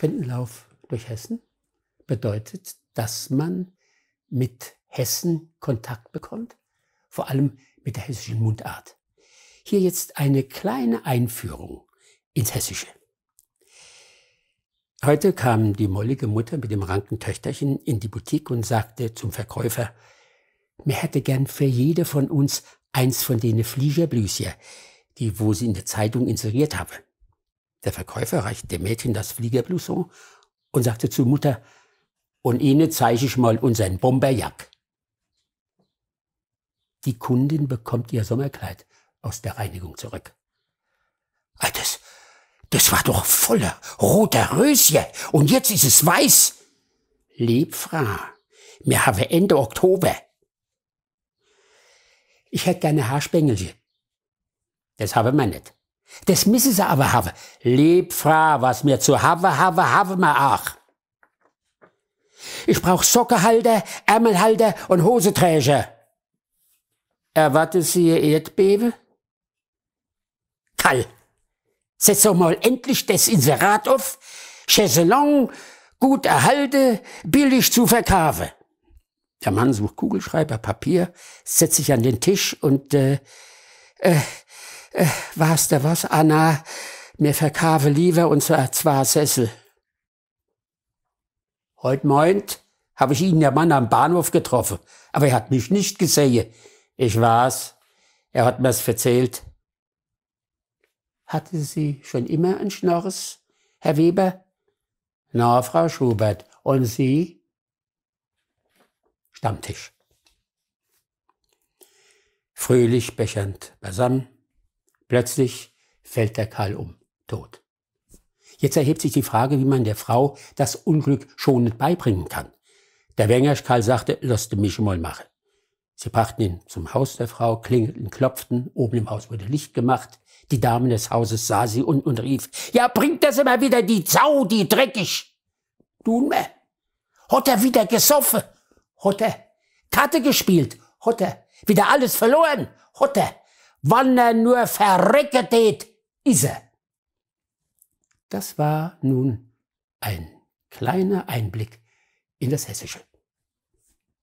Spendenlauf durch Hessen bedeutet, dass man mit Hessen Kontakt bekommt, vor allem mit der hessischen Mundart. Hier jetzt eine kleine Einführung ins Hessische. Heute kam die mollige Mutter mit dem ranken Töchterchen in die Boutique und sagte zum Verkäufer, mir hätte gern für jede von uns eins von denen Fliegerblüscher, die wo sie in der Zeitung inseriert habe. Der Verkäufer reicht dem Mädchen das Fliegerblouson und sagte zu Mutter, und Ihnen zeige ich mal unseren Bomberjack. Die Kundin bekommt ihr Sommerkleid aus der Reinigung zurück. Altes, das war doch voller roter Röschen und jetzt ist es weiß. Lieb Frau, wir haben Ende Oktober. Ich hätte gerne Haarspengelchen. Das habe man nicht. Das müssen sie aber haben. Lieb Frau, was mir zu haben, haben, haben wir auch. Ich brauch Sockenhalter, Ärmelhalter und Hosenträger. Erwartet sie ihr Erdbeben? Kall, setz doch mal endlich das Inserat auf. Chaiselong, gut erhalte, billig zu verkaufen. Der Mann sucht Kugelschreiber, Papier, setzt sich an den Tisch und äh, äh, äh, was der was, Anna, mir verkaufe lieber unser zwei Sessel. Heute Morgen habe ich ihn, der Mann, am Bahnhof getroffen, aber er hat mich nicht gesehen. Ich war's, er hat mir's erzählt. Hatte Sie schon immer ein Schnorres, Herr Weber? Na, Frau Schubert, und Sie? Stammtisch. Fröhlich bechernd beisammen, Plötzlich fällt der Karl um, tot. Jetzt erhebt sich die Frage, wie man der Frau das Unglück schonend beibringen kann. Der Wengersch Karl sagte, lasst mich mal machen. Sie brachten ihn zum Haus der Frau, klingelten, klopften, oben im Haus wurde Licht gemacht. Die Dame des Hauses sah sie und, und rief, ja, bringt das immer wieder die Zau, die dreckig. Nun mehr. Hat er wieder gesoffen? Hat er Karte gespielt? Hat er wieder alles verloren? Hat er Wann er nur verrecken tät, is er. Das war nun ein kleiner Einblick in das Hessische.